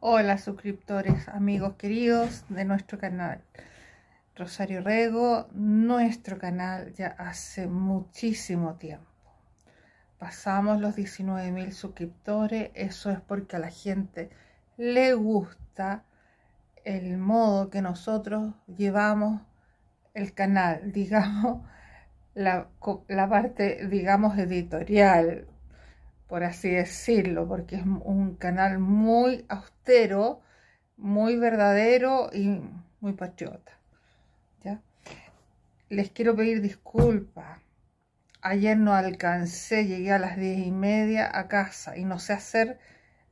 Hola suscriptores, amigos queridos de nuestro canal Rosario Rego, nuestro canal ya hace muchísimo tiempo. Pasamos los 19.000 suscriptores, eso es porque a la gente le gusta el modo que nosotros llevamos el canal, digamos, la, la parte, digamos, editorial, por así decirlo, porque es un canal muy austero, muy verdadero y muy patriota. ¿ya? Les quiero pedir disculpas. Ayer no alcancé, llegué a las diez y media a casa y no sé hacer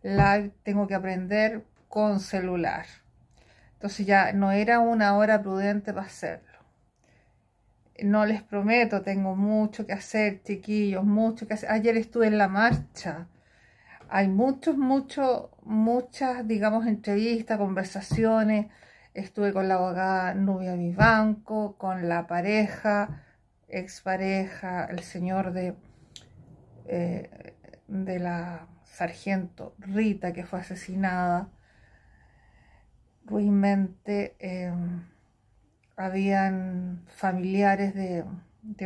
live, tengo que aprender con celular. Entonces ya no era una hora prudente para hacerlo no les prometo, tengo mucho que hacer, chiquillos, mucho que hacer. Ayer estuve en la marcha. Hay muchos, muchos, muchas, digamos, entrevistas, conversaciones. Estuve con la abogada Nubia Vivanco, con la pareja, expareja, el señor de, eh, de la sargento Rita que fue asesinada. Ruimente. Em, habían familiares de,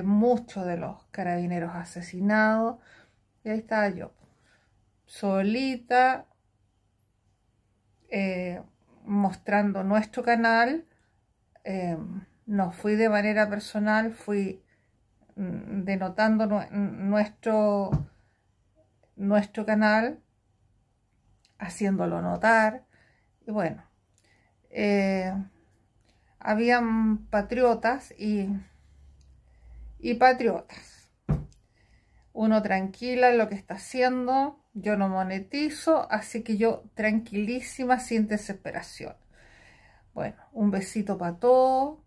muchos de los carabineros asesinados. Y ahí estaba yo, solita, eh, mostrando nuestro canal. Eh, no fui de manera personal, fui mm, denotando nuestro, nuestro canal, haciéndolo notar. Y bueno, eh, habían patriotas y, y patriotas. Uno tranquila en lo que está haciendo, yo no monetizo, así que yo tranquilísima, sin desesperación. Bueno, un besito para todos.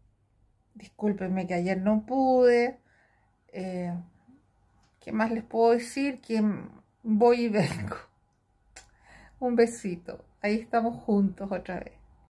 Discúlpenme que ayer no pude. Eh, ¿Qué más les puedo decir? Que voy y vengo. Un besito. Ahí estamos juntos otra vez.